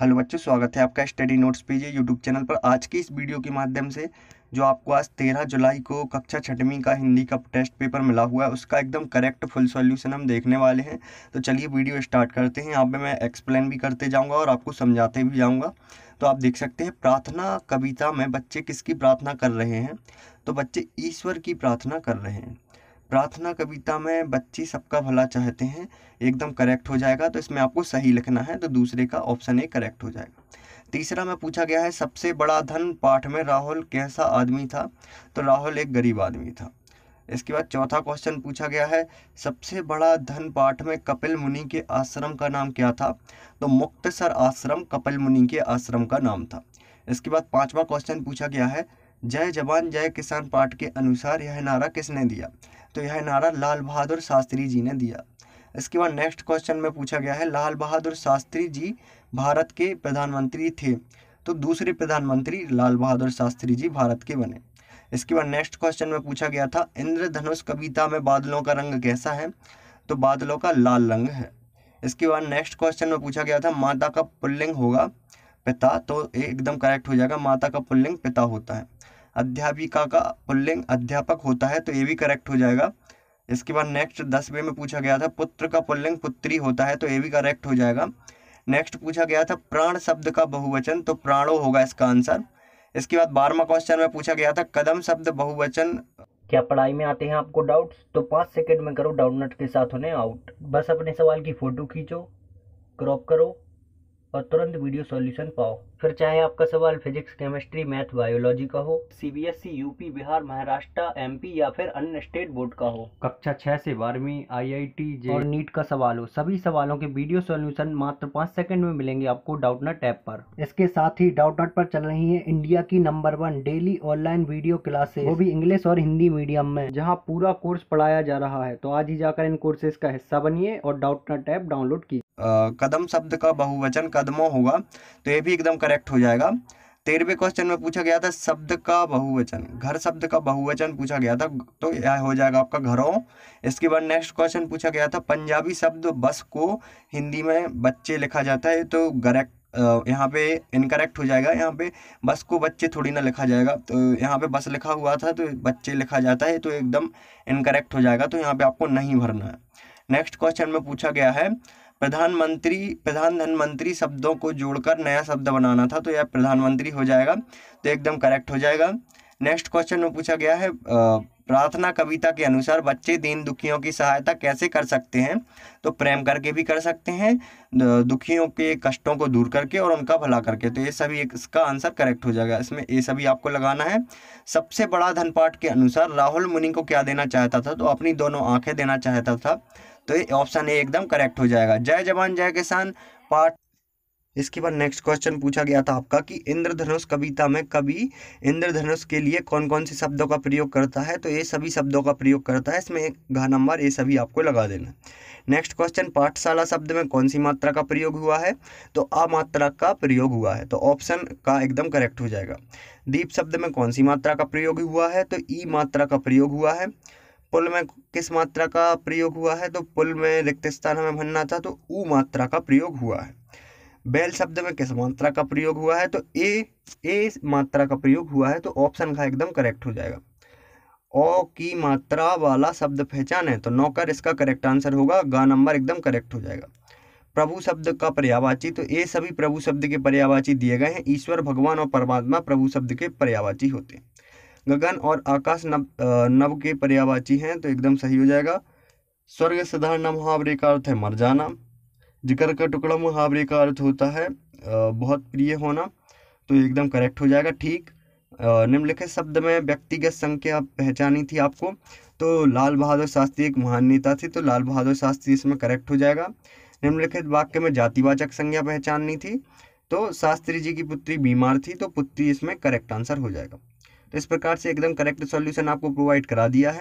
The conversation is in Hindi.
हेलो बच्चों स्वागत है आपका study notes PJ YouTube channel पर आज की इस वीडियो के माध्यम से जो आपको आज तेरह जुलाई को कक्षा छठवीं का हिंदी का टेस्ट पेपर मिला हुआ है उसका एकदम करेक्ट फुल सॉल्यूशन हम देखने वाले हैं तो चलिए वीडियो स्टार्ट करते हैं यहाँ पे मैं एक्सप्लेन भी करते जाऊँगा और आपको समझाते भी जाऊँगा तो आप देख सकते हैं प्रार्थना कविता में बच्चे किसकी प्रार्थना कर रहे हैं तो बच्चे ईश्वर की प्रार्थना कर रहे हैं प्रार्थना कविता में बच्ची सबका भला चाहते हैं एकदम करेक्ट हो जाएगा तो इसमें आपको सही लिखना है तो दूसरे का ऑप्शन ए करेक्ट हो जाएगा तीसरा में पूछा गया है सबसे बड़ा धन पाठ में राहुल कैसा आदमी था तो राहुल एक गरीब आदमी था इसके बाद चौथा क्वेश्चन पूछा गया है सबसे बड़ा धन पाठ में कपिल मुनि के आश्रम का नाम क्या था तो मुक्तसर आश्रम कपिल मुनि के आश्रम का नाम था इसके बाद पांचवा क्वेश्चन पूछा गया है जय जवान जय किसान पाठ के अनुसार यह नारा किसने दिया तो यह नारा लाल बहादुर शास्त्री जी ने दिया इसके बाद नेक्स्ट क्वेश्चन में पूछा गया है लाल बहादुर शास्त्री जी भारत के प्रधानमंत्री थे तो दूसरे प्रधानमंत्री लाल बहादुर शास्त्री जी भारत के बने इसके बाद नेक्स्ट क्वेश्चन में पूछा गया था इंद्रधनुष कविता में बादलों का रंग कैसा है तो बादलों का लाल रंग है इसके बाद नेक्स्ट क्वेश्चन में पूछा गया था माता का पुल्लिंग होगा पिता तो एकदम करेक्ट हो जाएगा माता का पुल्लिंग पिता होता है अध्यापिका का पुल्लिंग अध्यापक होता है तो ये भी करेक्ट हो जाएगा इसके बाद नेक्स्ट दसवें में पूछा गया था पुत्र का पुल्लिंग पुत्री होता है तो ये भी करेक्ट हो जाएगा नेक्स्ट पूछा गया था प्राण शब्द का बहुवचन तो प्राणो होगा इसका आंसर इसके बाद बारहवा क्वेश्चन में पूछा गया था कदम शब्द बहुवचन क्या पढ़ाई में आते हैं आपको डाउट्स तो पाँच सेकंड में करो डाउट नट के साथ होने आउट बस अपने सवाल की फ़ोटो खींचो क्रॉप करो और तुरंत वीडियो सॉल्यूशन पाओ फिर चाहे आपका सवाल फिजिक्स केमिस्ट्री मैथ बायोलॉजी का हो CBSE UP e, Bihar Maharashtra MP या फिर अन्य स्टेट बोर्ड का हो कक्षा छह से बारहवीं आईआईटी जे और नीट का सवाल हो सभी सवालों के वीडियो सॉल्यूशन मात्र पाँच सेकंड में मिलेंगे आपको डाउटनेट ऐप पर इसके साथ ही नट पर चल रही है इंडिया की number one daily online video classes वो भी इंग्लिश और हिंदी मीडियम में जहाँ पूरा कोर्स पढ़ाया जा रहा है तो आज ही जाकर इन कोर्सेज का हिस्सा बनिए और डाउटनेट ऐप डाउनलोड कीजिए कदम शब्द का बहुवचन कदमों होगा तो ये भी एकदम करेक्ट हो जाएगा तेरहवे क्वेश्चन में पूछा गया था शब्द का बहुवचन घर शब्द का बहुवचन पूछा गया था तो यह हो जाएगा आपका घरों इसके बाद नेक्स्ट क्वेश्चन पूछा गया था पंजाबी शब्द बस को हिंदी में बच्चे लिखा जाता है तो करेक्ट यहाँ पे इनकरेक्ट हो जाएगा यहाँ पे बस को बच्चे थोड़ी ना लिखा जाएगा तो यहाँ पे बस लिखा हुआ था तो बच्चे लिखा जाता है तो एकदम इनकरेक्ट हो जाएगा तो यहाँ पे आपको नहीं भरना है नेक्स्ट क्वेश्चन में पूछा गया है प्रधानमंत्री प्रधान धनमंत्री शब्दों को जोड़कर नया शब्द बनाना था तो यह प्रधानमंत्री हो जाएगा तो एकदम करेक्ट हो जाएगा नेक्स्ट क्वेश्चन में पूछा गया है प्रार्थना कविता के अनुसार बच्चे दीन दुखियों की सहायता कैसे कर सकते हैं तो प्रेम करके भी कर सकते हैं दुखियों के कष्टों को दूर करके और उनका भला करके तो ये सभी एक इसका आंसर करेक्ट हो जाएगा इसमें ये सभी आपको लगाना है सबसे बड़ा धनपाठ के अनुसार राहुल मुनि को क्या देना चाहता था तो अपनी दोनों आँखें देना चाहता था तो ऑप्शन ए एकदम करेक्ट हो जाएगा जय जवान जय किसान पार्ट इसके बाद नेक्स्ट क्वेश्चन पूछा गया था आपका कि इंद्रधनुष कविता में कवि इंद्रधनुष के लिए कौन कौन से शब्दों का प्रयोग करता है तो ये सभी शब्दों का प्रयोग करता है इसमें एक घा नंबर ये सभी आपको लगा देना नेक्स्ट क्वेश्चन पाठशाला शब्द में कौन सी मात्रा का प्रयोग हुआ है तो अमात्रा मात्रा का प्रयोग हुआ है तो ऑप्शन का एकदम करेक्ट हो जाएगा दीप शब्द में कौन सी मात्रा का प्रयोग हुआ है तो ई मात्रा का प्रयोग हुआ है पुल में किस मात्रा का प्रयोग हुआ है तो पुल में रिक्त स्थान हमें भरना था तो ऊ मात्रा का प्रयोग हुआ है बैल शब्द में किस मात्रा का प्रयोग हुआ है तो ए ए मात्रा का प्रयोग हुआ है तो ऑप्शन का एकदम करेक्ट हो जाएगा ओ की मात्रा वाला शब्द पहचान है तो नौकर इसका करेक्ट आंसर होगा गा नंबर एकदम करेक्ट हो जाएगा प्रभु शब्द का पर्यावाची तो ये सभी प्रभु शब्द के पर्यावाची दिए गए हैं ईश्वर भगवान और परमात्मा प्रभु शब्द के पर्यावाची होते हैं गगन और आकाश नव नव के पर्यावाची हैं तो एकदम सही हो जाएगा स्वर्ग साधारण मुहावरे का अर्थ है मर जाना जिक्र का टुकड़ा मुहावरे का अर्थ होता है बहुत प्रिय होना तो एकदम करेक्ट हो जाएगा ठीक निम्नलिखित शब्द में व्यक्तिगत संख्या पहचानी थी आपको तो लाल बहादुर शास्त्री एक महान नेता थे तो लाल बहादुर शास्त्री इसमें करेक्ट हो जाएगा निम्नलिखित वाक्य में जातिवाचक संज्ञा पहचाननी थी तो शास्त्री जी की पुत्री बीमार थी तो पुत्री इसमें करेक्ट आंसर हो जाएगा इस प्रकार से एकदम करेक्ट सॉल्यूशन आपको प्रोवाइड करा दिया है